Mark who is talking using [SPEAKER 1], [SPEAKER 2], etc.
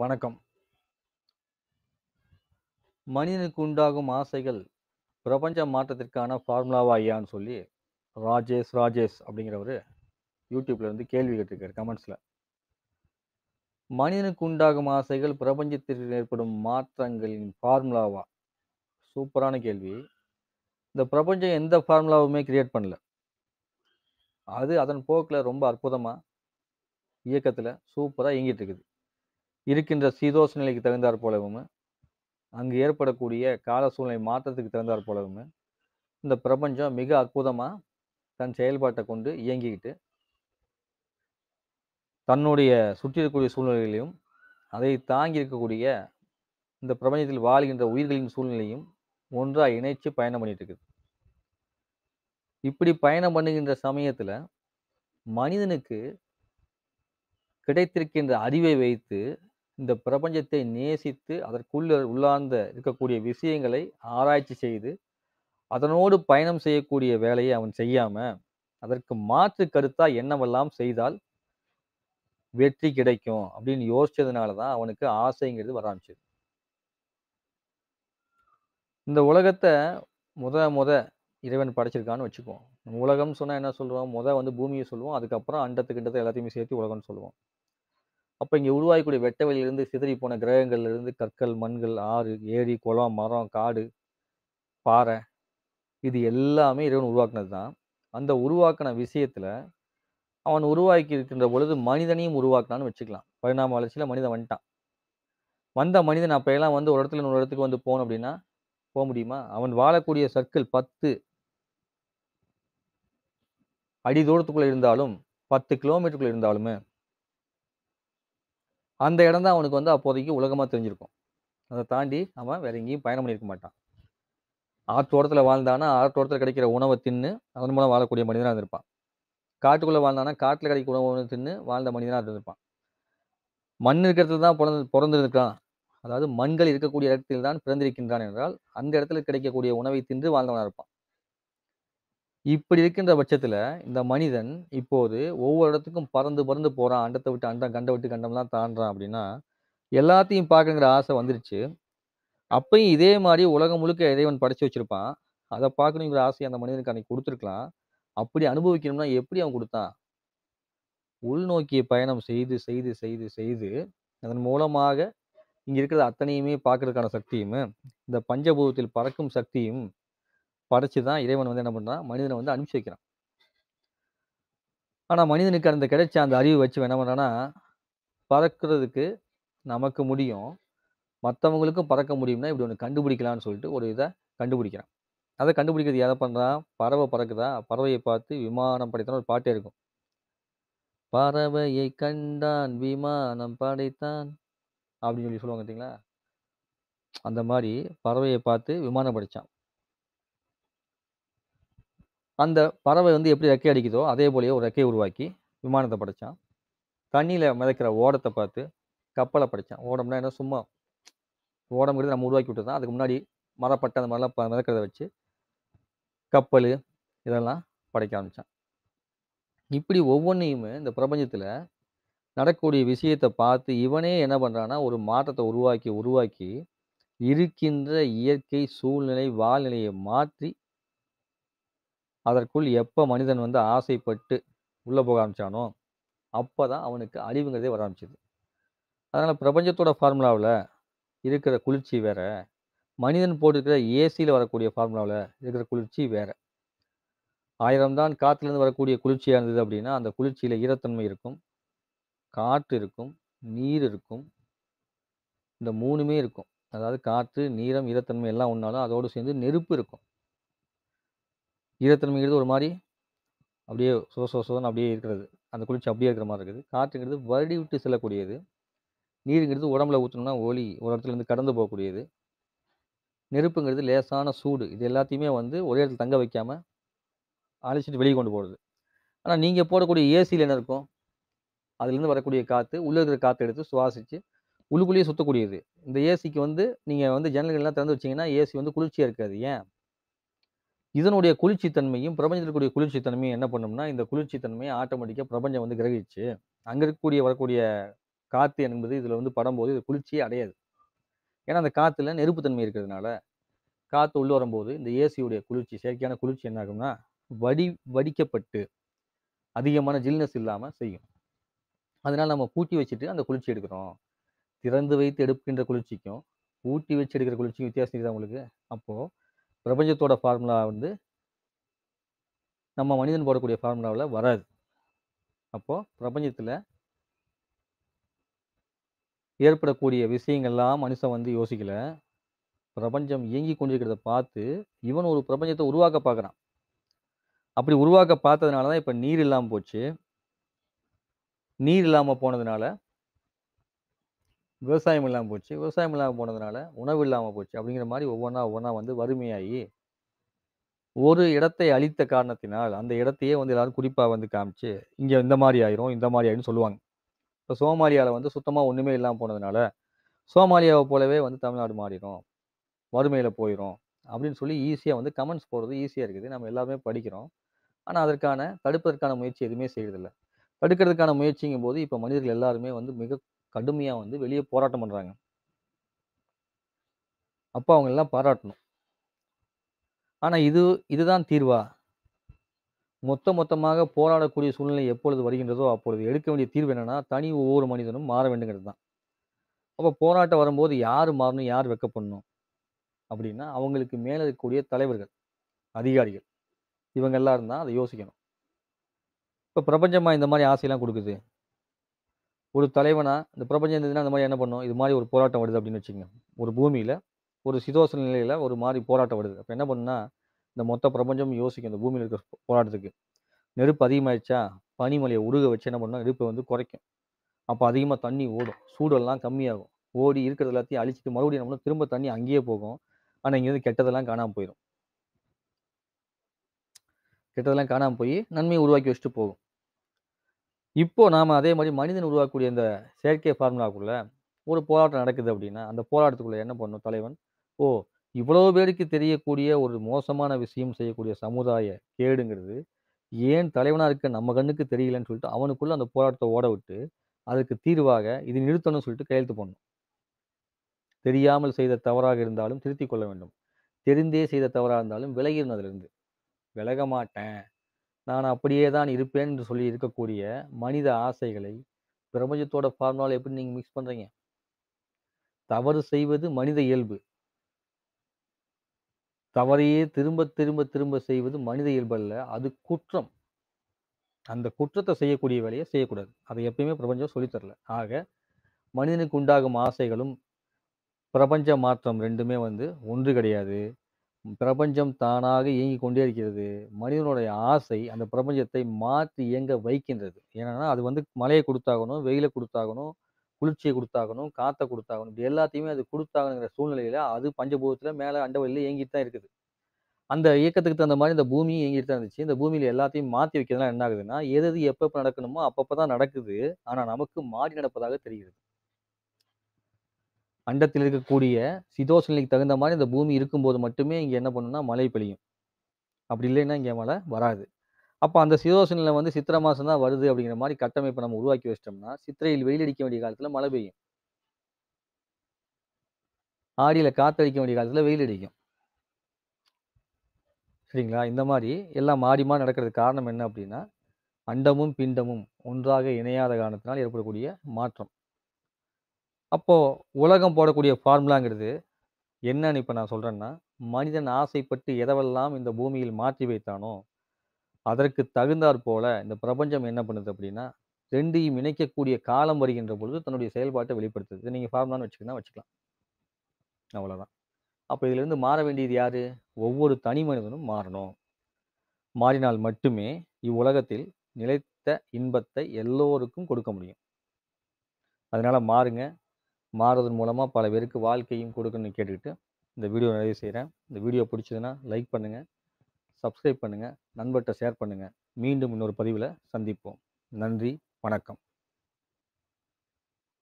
[SPEAKER 1] வணக்கம் மனிதனுக்கு உண்டாகும் ஆசைகள் பிரபஞ்ச மாற்றத்திற்கான ஃபார்முலாவா ஐயான்னு சொல்லி ராஜேஷ் ராஜேஷ் அப்படிங்கிறவர் யூடியூப்ல இருந்து கேள்வி கேட்டிருக்காரு கமெண்ட்ஸில் மனிதனுக்கு உண்டாகும் ஆசைகள் பிரபஞ்சத்திற்கு ஏற்படும் மாற்றங்களின் ஃபார்முலாவா சூப்பரான கேள்வி இந்த பிரபஞ்சம் எந்த ஃபார்முலாவுமே கிரியேட் பண்ணல அது அதன் போக்கில் ரொம்ப அற்புதமாக இயக்கத்தில் சூப்பராக இயங்கிட்டு இருக்குது இருக்கின்ற சீதோஷ நிலைக்கு தகுந்தாற் போலவும் அங்கு ஏற்படக்கூடிய கால சூழ்நிலை மாற்றத்துக்கு தகுந்தாற் போலவும் இந்த பிரபஞ்சம் மிக அற்புதமாக தன் செயல்பாட்டை கொண்டு இயங்கிக்கிட்டு தன்னுடைய சுற்றி இருக்கக்கூடிய சூழ்நிலைகளையும் அதை தாங்கி இருக்கக்கூடிய இந்த பிரபஞ்சத்தில் வாழ்கின்ற உயிர்களின் சூழ்நிலையும் ஒன்றாக இணைச்சு பயணம் பண்ணிட்டு இருக்குது இப்படி பயணம் பண்ணுகின்ற சமயத்தில் மனிதனுக்கு கிடைத்திருக்கின்ற அறிவை வைத்து இந்த பிரபஞ்சத்தை நேசித்து அதற்குள்ள உள்ளார்ந்த இருக்கக்கூடிய விஷயங்களை ஆராய்ச்சி செய்து அதனோடு பயணம் செய்யக்கூடிய வேலையை அவன் செய்யாம அதற்கு மாற்று கருத்தா என்னவெல்லாம் செய்தால் வெற்றி கிடைக்கும் அப்படின்னு யோசிச்சதுனால தான் அவனுக்கு ஆசைங்கிறது வர ஆரம்பிச்சது இந்த உலகத்தை முத முத இறைவன் படைச்சிருக்கான்னு வச்சுக்குவோம் உலகம் சொன்னால் என்ன சொல்கிறோம் முத வந்து பூமியை சொல்லுவோம் அதுக்கப்புறம் அண்டத்துக்கு எல்லாத்தையுமே சேர்த்து உலகம்னு சொல்லுவோம் அப்போ இங்கே உருவாகக்கூடிய வெட்ட வெளியிலிருந்து சிதறி போன கிரகங்கள்லேருந்து கற்கள் மண்கள் ஆறு ஏரி குளம் மரம் காடு பாறை இது எல்லாமே இறைவன் உருவாக்குனது தான் அந்த உருவாக்கின விஷயத்தில் அவன் உருவாக்கி இருக்கின்ற பொழுது மனிதனையும் உருவாக்கினான்னு வச்சுக்கலாம் பரிணாம வளர்ச்சியில் மனிதன் வந்துட்டான் வந்த மனிதன் அப்போ எல்லாம் வந்து ஒரு இடத்துல இன்னொரு இடத்துக்கு வந்து போகணும் அப்படின்னா போக முடியுமா அவன் வாழக்கூடிய சர்க்கிள் பத்து அடி தூரத்துக்குள்ளே இருந்தாலும் பத்து கிலோமீட்டருக்குள்ளே இருந்தாலுமே அந்த இடம் தான் அவனுக்கு வந்து அப்போதைக்கு உலகமாக தெரிஞ்சிருக்கும் அதை தாண்டி அவன் வேற எங்கேயும் பயணம் பண்ணியிருக்க மாட்டான் ஆற்றோட்டத்தில் வாழ்ந்தானா ஆற்றோடத்தில் கிடைக்கிற உணவை தின்னு அதன் மூலம் வாழக்கூடிய மனிதனாக இருந்திருப்பான் காட்டுக்குள்ளே வாழ்ந்தானா காட்டில் கிடைக்க உணவு தின்னு வாழ்ந்த மனிதனாக இருந்திருப்பான் மண் இருக்கிறது தான் பிறந்து பிறந்திருக்கான் அதாவது மண்கள் இருக்கக்கூடிய இடத்தில் தான் பிறந்திருக்கின்றான் என்றால் அந்த இடத்துல கிடைக்கக்கூடிய உணவை தின்று வாழ்ந்தவனாக இருப்பான் இப்படி இருக்கின்ற பட்சத்தில் இந்த மனிதன் இப்போது ஒவ்வொரு இடத்துக்கும் பறந்து பறந்து போகிறான் அண்டத்தை விட்டு அண்டம், கண்டை விட்டு கண்டம்லாம் தாண்டுறான் அப்படின்னா, எல்லாத்தையும் பார்க்கணுங்கிற ஆசை வந்துருச்சு. அப்பயும் இதே மாதிரி உலகம் முழுக்க இறைவன் படைச்சு வச்சுருப்பான் அதை பார்க்கணுங்கிற ஆசை அந்த மனிதனுக்கு அன்னைக்கு கொடுத்துருக்கலாம் அப்படி அனுபவிக்கணும்னா எப்படி அவன் கொடுத்தான் உள்நோக்கிய பயணம் செய்து, செய்து, செய்து, செய்து அதன் மூலமாக இங்கே இருக்கிற அத்தனையுமே பார்க்கறதுக்கான சக்தியும், இந்த பஞ்சபூதத்தில் பறக்கும் சக்தியும் படைச்சி தான் இறைவன் வந்து என்ன பண்ணுறான் மனிதனை வந்து அனுப்பிச்சி வைக்கிறான் ஆனால் மனிதனுக்கு அந்த கிடைச்ச அந்த அறிவு வச்சு என்ன பண்ணுறான்னா பறக்கிறதுக்கு நமக்கு முடியும் மற்றவங்களுக்கும் பறக்க முடியும்னா இப்படி ஒன்று கண்டுபிடிக்கலாம்னு சொல்லிட்டு ஒரு இதை கண்டுபிடிக்கிறான் அதை கண்டுபிடிக்கிறது எதை பண்ணுறான் பறவை பறக்குதா பறவையை பார்த்து விமானம் படைத்தான் ஒரு பாட்டே இருக்கும் பறவையை கண்டான் விமானம் படைத்தான் அப்படின்னு சொல்லி சொல்லுவாங்க பார்த்தீங்களா அந்த மாதிரி பறவையை பார்த்து விமானம் படித்தான் அந்த பறவை வந்து எப்படி ரெக்கை அடிக்குதோ அதே போலேயே ஒரு ரெக்கையை உருவாக்கி விமானத்தை படைச்சான் தண்ணியில் மிதக்கிற ஓடத்தை பார்த்து கப்பலை படித்தான் ஓடம்னா என்ன சும்மா ஓடம்ங்கிறது நம்ம உருவாக்கி விட்டு தான் அதுக்கு முன்னாடி மரப்பட்ட அந்த மாதிரிலாம் மிதக்கிறத வச்சு கப்பல் இதெல்லாம் படைக்க ஆரம்பித்தான் இப்படி ஒவ்வொன்றையுமே இந்த பிரபஞ்சத்தில் நடக்கக்கூடிய விஷயத்தை பார்த்து இவனே என்ன பண்ணுறான்னா ஒரு மாற்றத்தை உருவாக்கி உருவாக்கி இருக்கின்ற இயற்கை சூழ்நிலை வாழ்நிலையை மாற்றி அதற்குள் எப்போ மனிதன் வந்து ஆசைப்பட்டு உள்ளே போக ஆரம்பித்தானோ அப்போ தான் அவனுக்கு அழிவுங்கிறதே வர ஆரம்பிச்சிது அதனால் பிரபஞ்சத்தோட ஃபார்முலாவில் இருக்கிற குளிர்ச்சி வேறு மனிதன் போட்டிருக்கிற ஏசியில் வரக்கூடிய ஃபார்முலாவில் இருக்கிற குளிர்ச்சி வேறு ஆயிரம் தான் காற்றுலேருந்து வரக்கூடிய குளிர்ச்சியாக இருந்தது அப்படின்னா அந்த குளிர்ச்சியில் ஈரத்தன்மை இருக்கும் காற்று இருக்கும் நீர் இருக்கும் இந்த மூணுமே இருக்கும் அதாவது காற்று நீரம் ஈரத்தன்மை எல்லாம் ஒன்றாலும் அதோடு சேர்ந்து நெருப்பு இருக்கும் ஈரத்தன்மைங்கிறது ஒரு மாதிரி அப்படியே சுத சோ அப்படியே இருக்கிறது அந்த குளிர்ச்சி அப்படியே இருக்கிற மாதிரி இருக்குது காற்றுங்கிறது வருடி விட்டு செல்லக்கூடியது நீருங்கிறது உடம்புல ஊற்றணும்னா ஒலி ஒரு இடத்துலேருந்து கடந்து போகக்கூடியது நெருப்புங்கிறது லேசான சூடு இது எல்லாத்தையுமே வந்து ஒரே இடத்துல தங்க வைக்காமல் அழைச்சிட்டு வெளியே கொண்டு போகிறது ஆனால் நீங்கள் போடக்கூடிய ஏசியில் என்ன இருக்கும் அதுலேருந்து வரக்கூடிய காற்று உள்ளே இருக்கிற காற்று எடுத்து சுவாசித்து உள்ளுக்குள்ளேயே சுற்றக்கூடியது இந்த ஏசிக்கு வந்து நீங்கள் வந்து ஜன்னல்கள்லாம் திறந்து வச்சிங்கன்னா ஏசி வந்து குளிர்ச்சியாக இருக்காது ஏன் இதனுடைய குளிர்ச்சித்தன்மையும் பிரபஞ்சத்தில் இருக்கக்கூடிய குளிர்ச்சித்தன்மையும் என்ன பண்ணும்னா இந்த குளிர்ச்சித்தன்மையை ஆட்டோமேட்டிக்காக பிரபஞ்சம் வந்து கிரகிச்சு அங்கே இருக்கக்கூடிய வரக்கூடிய காற்று என்பது இதில் வந்து படும்போது இது குளிர்ச்சியே அடையாது ஏன்னா அந்த காற்றுல நெருப்புத்தன்மை இருக்கிறதுனால காற்று உள்ளே வரும்போது இந்த ஏசியுடைய குளிர்ச்சி செயற்கையான குளிர்ச்சி என்ன ஆகும்னா வடி வடிக்கப்பட்டு அதிகமான ஜில்னஸ் இல்லாமல் செய்யும் அதனால் நம்ம பூட்டி வச்சுட்டு அந்த குளிர்ச்சி எடுக்கிறோம் திறந்து வைத்து எடுக்கின்ற குளிர்ச்சிக்கும் பூட்டி வச்சு எடுக்கிற குளிர்ச்சிக்கும் வித்தியாசம் இருக்குது உங்களுக்கு அப்போது பிரபஞ்சத்தோட ஃபார்முலா வந்து நம்ம மனிதன் போடக்கூடிய ஃபார்முலாவில் வராது அப்போது பிரபஞ்சத்தில் ஏற்படக்கூடிய விஷயங்கள்லாம் மனுஷன் வந்து யோசிக்கலை பிரபஞ்சம் இயங்கி கொண்டிருக்கிறத பார்த்து இவன் ஒரு பிரபஞ்சத்தை உருவாக்க பார்க்குறான் அப்படி உருவாக்க பார்த்ததுனால தான் இப்போ நீர் இல்லாமல் போச்சு நீர் இல்லாமல் போனதுனால விவசாயம் இல்லாமல் போச்சு விவசாயம் இல்லாமல் போனதுனால உணவு இல்லாமல் போச்சு அப்படிங்கிற மாதிரி ஒவ்வொன்றா ஒவ்வொன்றா வந்து வறுமையாகி ஒரு இடத்தை அழித்த காரணத்தினால் அந்த இடத்தையே வந்து எல்லாரும் குறிப்பாக வந்து காமிச்சு இங்கே இந்த மாதிரி ஆயிரும் இந்த மாதிரி ஆயிரும் சொல்லுவாங்க இப்போ சோமாலியாவில் வந்து சுத்தமாக ஒன்றுமே இல்லாமல் போனதுனால சோமாலியாவை போலவே வந்து தமிழ்நாடு மாறிடும் வறுமையில் போயிடும் அப்படின்னு சொல்லி ஈஸியாக வந்து கமெண்ட்ஸ் போடுறது ஈஸியாக இருக்குது நம்ம எல்லாருமே படிக்கிறோம் ஆனால் அதற்கான தடுப்பதற்கான முயற்சி எதுவுமே செய்யறதில்லை தடுக்கிறதுக்கான முயற்சிங்கும் போது இப்போ மனிதர்கள் எல்லாருமே வந்து மிக கடுமையாக வந்து வெளியே போராட்டம் பண்ணுறாங்க அப்போ அவங்களெல்லாம் பாராட்டணும் ஆனால் இது இதுதான் தீர்வா மொத்த மொத்தமாக போராடக்கூடிய சூழ்நிலை எப்பொழுது வருகின்றதோ அப்பொழுது எடுக்க வேண்டிய தீர்வு என்னென்னா தனி ஒவ்வொரு மனிதனும் மாற வேண்டுங்கிறது தான் அப்போ போராட்டம் வரும்போது யார் மாறணும் யார் வெக்கப்படணும் அப்படின்னா அவங்களுக்கு மேலே இருக்கக்கூடிய தலைவர்கள் அதிகாரிகள் இவங்க எல்லாரும் தான் அதை யோசிக்கணும் இப்போ பிரபஞ்சமாக இந்த மாதிரி ஆசையெல்லாம் கொடுக்குது ஒரு தலைவனாக இந்த பிரபஞ்சம் இருந்ததுன்னா அந்த மாதிரி என்ன பண்ணும் இது மாதிரி ஒரு போராட்டம் வருது அப்படின்னு வச்சுக்கோங்க ஒரு பூமியில் ஒரு சிதோசன நிலையில் ஒரு மாதிரி போராட்டம் வருது அப்போ என்ன பண்ணுன்னா இந்த மொத்த பிரபஞ்சம் யோசிக்கும் இந்த பூமியில் இருக்கிற போராட்டத்துக்கு நெருப்பு அதிகமாகிடுச்சா பனிமலையை உருக வச்சு என்ன பண்ணால் நெருப்பை வந்து குறைக்கும் அப்போ அதிகமாக தண்ணி ஓடும் சூடெல்லாம் கம்மியாகும் ஓடி இருக்கிறது எல்லாத்தையும் அழிச்சிட்டு மறுபடியும் என்ன திரும்ப தண்ணி அங்கேயே போகும் ஆனால் இங்கேருந்து கெட்டதெல்லாம் காணாமல் போயிடும் கெட்டதெல்லாம் காணாமல் போய் நன்மையை உருவாக்கி வச்சுட்டு போகும் இப்போது நாம் அதே மாதிரி மனிதன் உருவாக்கக்கூடிய இந்த செயற்கை ஃபார்முலாக்குள்ளே ஒரு போராட்டம் நடக்குது அப்படின்னா அந்த போராட்டத்துக்குள்ளே என்ன பண்ணும் தலைவன் ஓ இவ்வளோ பேருக்கு தெரியக்கூடிய ஒரு மோசமான விஷயம் செய்யக்கூடிய சமுதாய கேடுங்கிறது ஏன் தலைவனாக இருக்க நம்ம கண்ணுக்கு தெரியலன்னு சொல்லிட்டு அவனுக்குள்ளே அந்த போராட்டத்தை ஓட விட்டு அதுக்கு தீர்வாக இது நிறுத்தணும்னு சொல்லிட்டு கையெழுத்து போடணும் தெரியாமல் செய்த தவறாக இருந்தாலும் திருத்திக் கொள்ள வேண்டும் தெரிந்தே செய்த தவறாக இருந்தாலும் விலகிடணும் அதுலேருந்து விலக மாட்டேன் நான் அப்படியே தான் இருப்பேன் என்று சொல்லி இருக்கக்கூடிய மனித ஆசைகளை பிரபஞ்சத்தோட ஃபார்முலாவில் எப்படி நீங்கள் மிக்ஸ் பண்ணுறீங்க தவறு செய்வது மனித இயல்பு தவறையே திரும்ப திரும்ப திரும்ப செய்வது மனித இயல்பு அல்ல அது குற்றம் அந்த குற்றத்தை செய்யக்கூடிய வேலையை செய்யக்கூடாது அதை எப்பயுமே பிரபஞ்சம் சொல்லித்தரல ஆக மனிதனுக்கு உண்டாகும் ஆசைகளும் பிரபஞ்ச மாற்றம் ரெண்டுமே வந்து ஒன்று கிடையாது பிரபஞ்சம் தானாக இயங்கிக் கொண்டே இருக்கிறது மனிதனுடைய ஆசை அந்த பிரபஞ்சத்தை மாற்றி இயங்க வைக்கின்றது ஏன்னா அது வந்து மழையை கொடுத்தாகணும் வெயிலை கொடுத்தாகணும் குளிர்ச்சியை கொடுத்தாகணும் காற்றை கொடுத்தாகணும் இப்படி எல்லாத்தையுமே அது கொடுத்தாகணுங்கிற சூழ்நிலையில் அது பஞ்சபூதத்தில் மேலே அண்டவெளியில் இயங்கிட்டு தான் இருக்குது அந்த இயக்கத்துக்கு தகுந்த மாதிரி இந்த பூமியும் இயங்கிட்டு தான் இருந்துச்சு இந்த பூமியில் எல்லாத்தையும் மாற்றி வைக்கிறதுலாம் என்ன ஆகுதுன்னா எது எது எப்பப்போ நடக்கணுமோ அப்பப்போ தான் நடக்குது ஆனால் நமக்கு மாறி நடப்பதாக தெரிகிறது அண்டத்தில் இருக்கக்கூடிய சிதோசனிக்கு தகுந்த மாதிரி இந்த பூமி இருக்கும்போது மட்டுமே இங்கே என்ன பண்ணுன்னா மழை பெய்யும் அப்படி இல்லைன்னா இங்கே மழை வராது அப்போ அந்த சிதோசனில் வந்து சித்திரை மாதம் தான் வருது அப்படிங்கிற மாதிரி கட்டமைப்பை நம்ம உருவாக்கி வச்சிட்டோம்னா சித்திரையில் வெயில் அடிக்க வேண்டிய காலத்தில் மழை பெய்யும் ஆடியில் காற்றடிக்க வேண்டிய காலத்தில் வெயில் அடிக்கும் சரிங்களா இந்த மாதிரி எல்லாம் மாறி மாறி நடக்கிறதுக்கு காரணம் என்ன அப்படின்னா அண்டமும் பிண்டமும் ஒன்றாக இணையாத காரணத்தினால் ஏற்படக்கூடிய மாற்றம் அப்போது உலகம் போடக்கூடிய ஃபார்முலாங்கிறது என்னன்னு இப்போ நான் சொல்கிறேன்னா மனிதன் ஆசைப்பட்டு எதவெல்லாம் இந்த பூமியில் மாற்றி வைத்தானோ அதற்கு தகுந்தாற் போல இந்த பிரபஞ்சம் என்ன பண்ணுது அப்படின்னா ரெண்டையும் இணைக்கக்கூடிய காலம் வருகின்ற பொழுது தன்னுடைய செயல்பாட்டை வெளிப்படுத்துது இதை நீங்கள் ஃபார்முலான்னு வச்சுக்கணும் வச்சுக்கலாம் அவ்வளோதான் அப்போ இதிலிருந்து மாற வேண்டியது யார் ஒவ்வொரு தனி மனிதனும் மாறணும் மாறினால் மட்டுமே இவ்வுலகத்தில் நிலைத்த இன்பத்தை எல்லோருக்கும் கொடுக்க முடியும் அதனால் மாறுங்க மாறுவதன் மூலமாக பல பேருக்கு வாழ்க்கையும் கொடுக்கணும்னு கேட்டுக்கிட்டு இந்த வீடியோ நிறைய செய்கிறேன் இந்த வீடியோ பிடிச்சதுன்னா லைக் பண்ணுங்கள் சப்ஸ்கிரைப் பண்ணுங்கள் நண்பர்கிட்ட ஷேர் பண்ணுங்கள் மீண்டும் இன்னொரு பதிவில் சந்திப்போம் நன்றி வணக்கம்